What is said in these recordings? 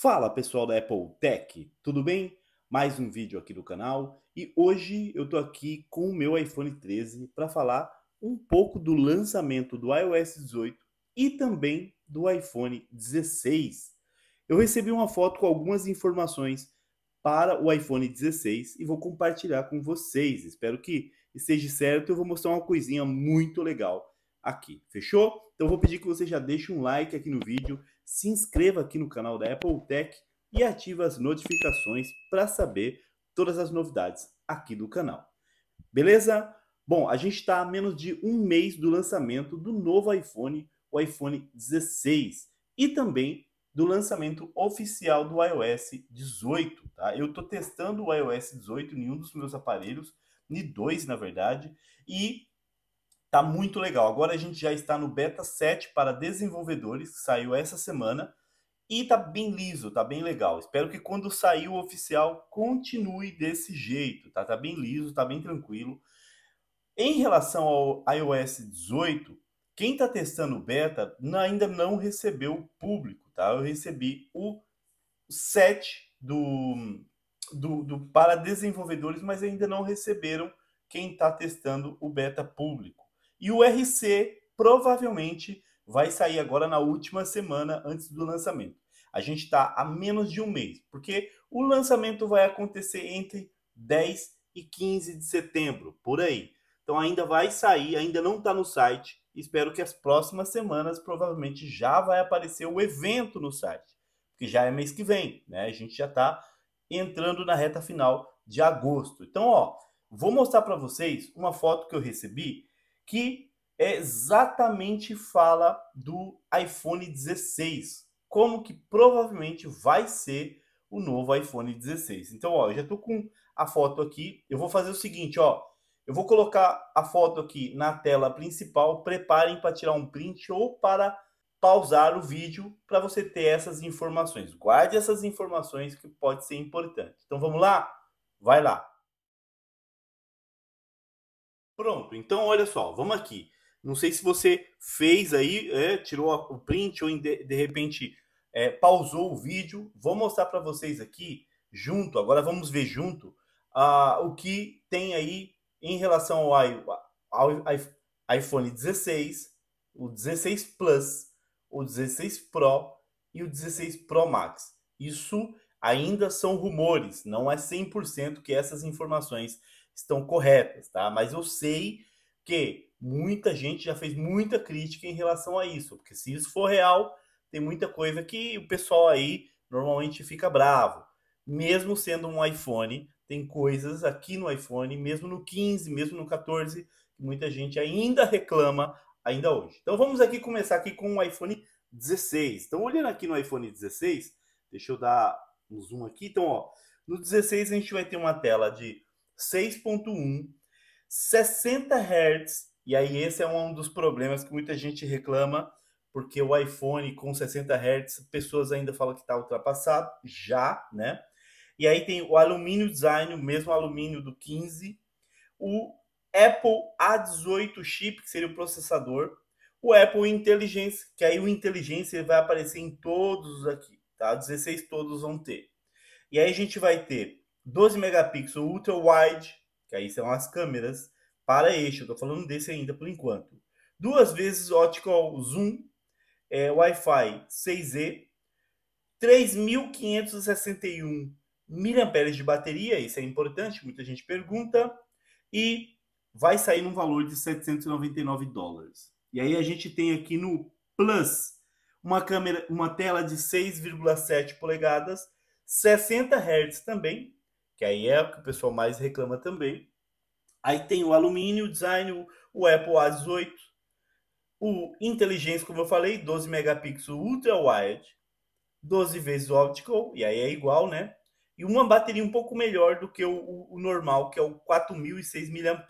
Fala pessoal da Apple Tech, tudo bem? Mais um vídeo aqui do canal e hoje eu tô aqui com o meu iPhone 13 para falar um pouco do lançamento do iOS 18 e também do iPhone 16. Eu recebi uma foto com algumas informações para o iPhone 16 e vou compartilhar com vocês. Espero que esteja certo, eu vou mostrar uma coisinha muito legal aqui, fechou? Então eu vou pedir que você já deixe um like aqui no vídeo, se inscreva aqui no canal da Apple Tech e ative as notificações para saber todas as novidades aqui do canal. Beleza? Bom, a gente está a menos de um mês do lançamento do novo iPhone, o iPhone 16, e também do lançamento oficial do iOS 18. Tá? Eu estou testando o iOS 18 em um dos meus aparelhos, em dois na verdade, e Tá muito legal. Agora a gente já está no beta 7 para desenvolvedores, que saiu essa semana. E tá bem liso, tá bem legal. Espero que quando sair o oficial continue desse jeito, tá? Tá bem liso, tá bem tranquilo. Em relação ao iOS 18, quem tá testando o beta ainda não recebeu o público, tá? Eu recebi o set do, do, do para desenvolvedores, mas ainda não receberam quem está testando o beta público. E o RC provavelmente vai sair agora na última semana antes do lançamento. A gente está a menos de um mês, porque o lançamento vai acontecer entre 10 e 15 de setembro, por aí. Então ainda vai sair, ainda não está no site. Espero que as próximas semanas provavelmente já vai aparecer o evento no site, que já é mês que vem, né? A gente já está entrando na reta final de agosto. Então, ó, vou mostrar para vocês uma foto que eu recebi que exatamente fala do iPhone 16, como que provavelmente vai ser o novo iPhone 16. Então, ó, eu já tô com a foto aqui. Eu vou fazer o seguinte, ó, eu vou colocar a foto aqui na tela principal. Preparem para tirar um print ou para pausar o vídeo para você ter essas informações. Guarde essas informações que pode ser importante. Então vamos lá? Vai lá. Pronto, então olha só, vamos aqui. Não sei se você fez aí, é, tirou o print ou de, repente é, pausou o vídeo. Vou mostrar para vocês aqui, junto, agora vamos ver junto, uh, o que tem aí em relação ao, ao, ao iPhone 16, o 16 Plus, o 16 Pro e o 16 Pro Max. Isso ainda são rumores, não é 100% que essas informações estão corretas, tá? Mas eu sei que muita gente já fez muita crítica em relação a isso, porque se isso for real, tem muita coisa que o pessoal aí normalmente fica bravo. Mesmo sendo um iPhone, tem coisas aqui no iPhone, mesmo no 15, mesmo no 14, que muita gente ainda reclama ainda hoje. Então vamos aqui começar aqui com o iPhone 16. Então olhando aqui no iPhone 16, deixa eu dar um zoom aqui. Então, ó, no 16 a gente vai ter uma tela de 6.1, 60 Hz, e aí esse é um dos problemas que muita gente reclama, porque o iPhone com 60 Hz, pessoas ainda falam que está ultrapassado, já, né? E aí tem o alumínio design, o mesmo alumínio do 15, o Apple A18 chip, que seria o processador, o Apple Intelligence, que aí o Intelligence vai aparecer em todos aqui tá? 16 todos vão ter. E aí a gente vai ter 12 megapixels ultra wide, que aí são as câmeras para eixo, eu tô falando desse ainda por enquanto. Duas vezes optical zoom, é, Wi-Fi 6E, 3.561 mAh de bateria, isso é importante, muita gente pergunta, e vai sair num valor de 799 dólares. E aí a gente tem aqui no Plus uma câmera, uma tela de 6,7 polegadas, 60 Hz também, que aí é o que o pessoal mais reclama também. Aí tem o alumínio, o design, o Apple A18, o inteligência, como eu falei, 12 megapixels ultra wide, 12 vezes optical, e aí é igual, né? E uma bateria um pouco melhor do que o, o, o normal, que é o 4006 mAh.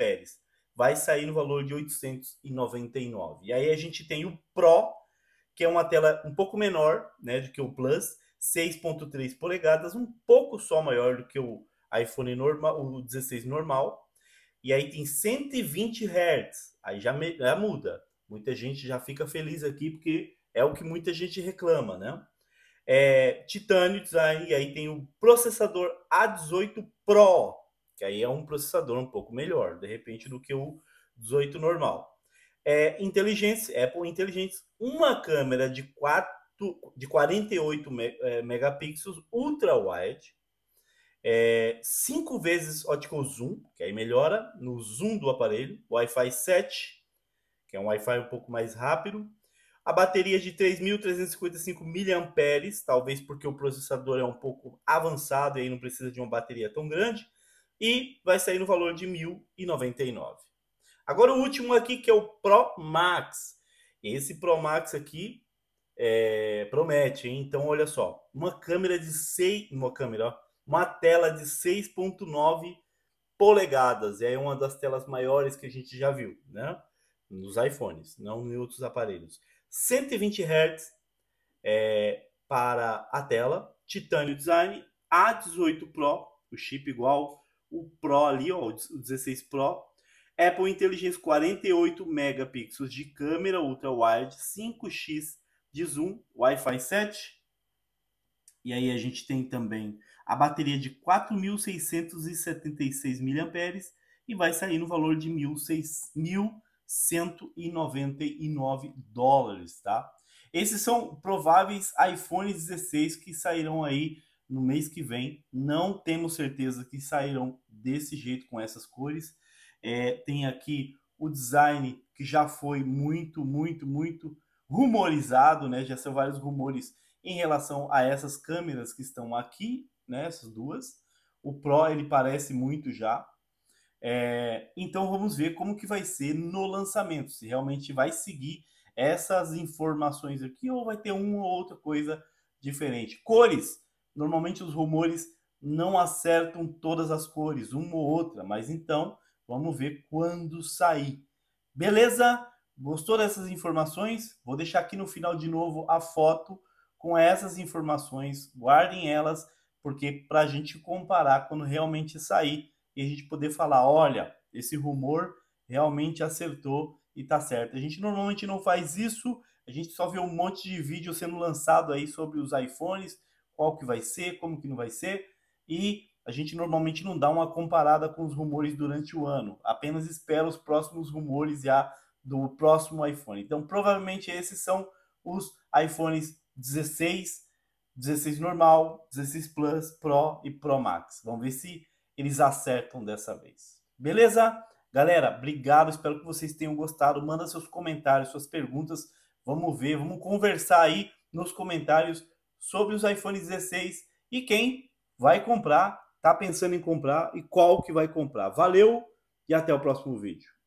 Vai sair no valor de 899. E aí a gente tem o Pro, que é uma tela um pouco menor né, do que o Plus, 6.3 polegadas, um pouco só maior do que o iPhone normal, o 16 normal. E aí tem 120 Hz, aí já, me, já muda. Muita gente já fica feliz aqui porque é o que muita gente reclama, né? É, titânio design, e aí tem o processador A18 Pro, que aí é um processador um pouco melhor, de repente, do que o 18 normal é, inteligentes, Apple inteligentes, uma câmera de, quatro, de 48 me, é, megapixels ultra-wide, é, cinco vezes optical zoom, que aí melhora no zoom do aparelho, Wi-Fi 7, que é um Wi-Fi um pouco mais rápido, a bateria de 3.355 mAh, talvez porque o processador é um pouco avançado e aí não precisa de uma bateria tão grande, e vai sair no valor de 1.099. Agora o último aqui que é o Pro Max. Esse Pro Max aqui é, promete, hein? então olha só, uma câmera de 6, uma câmera, ó, uma tela de 6.9 polegadas, é uma das telas maiores que a gente já viu, né? Nos iPhones, não em outros aparelhos. 120 Hz é, para a tela, titânio design, A18 Pro, o chip igual, o Pro ali, ó, o 16 Pro Apple Intelligence 48 megapixels de câmera ultra wide, 5x de zoom, Wi-Fi 7. E aí a gente tem também a bateria de 4.676 mAh e vai sair no valor de 1.199 dólares, tá? Esses são prováveis iPhones 16 que sairão aí no mês que vem. Não temos certeza que sairão desse jeito com essas cores é, tem aqui o design que já foi muito, muito, muito rumorizado, né? Já são vários rumores em relação a essas câmeras que estão aqui, né? Essas duas. O Pro ele parece muito já. É, então vamos ver como que vai ser no lançamento, se realmente vai seguir essas informações aqui ou vai ter uma ou outra coisa diferente. Cores, normalmente os rumores não acertam todas as cores, uma ou outra, mas então Vamos ver quando sair. Beleza? Gostou dessas informações? Vou deixar aqui no final de novo a foto com essas informações. Guardem elas, porque para a gente comparar quando realmente sair e a gente poder falar: olha, esse rumor realmente acertou e tá certo. A gente normalmente não faz isso, a gente só vê um monte de vídeo sendo lançado aí sobre os iPhones, qual que vai ser, como que não vai ser, e a gente normalmente não dá uma comparada com os rumores durante o ano, apenas espera os próximos rumores já do próximo iPhone. Então, provavelmente esses são os iPhones 16, 16 normal, 16 Plus, Pro e Pro Max. Vamos ver se eles acertam dessa vez. Beleza? Galera, obrigado, espero que vocês tenham gostado. Manda seus comentários, suas perguntas. Vamos ver, vamos conversar aí nos comentários sobre os iPhones 16 e quem vai comprar está pensando em comprar e qual que vai comprar. Valeu e até o próximo vídeo.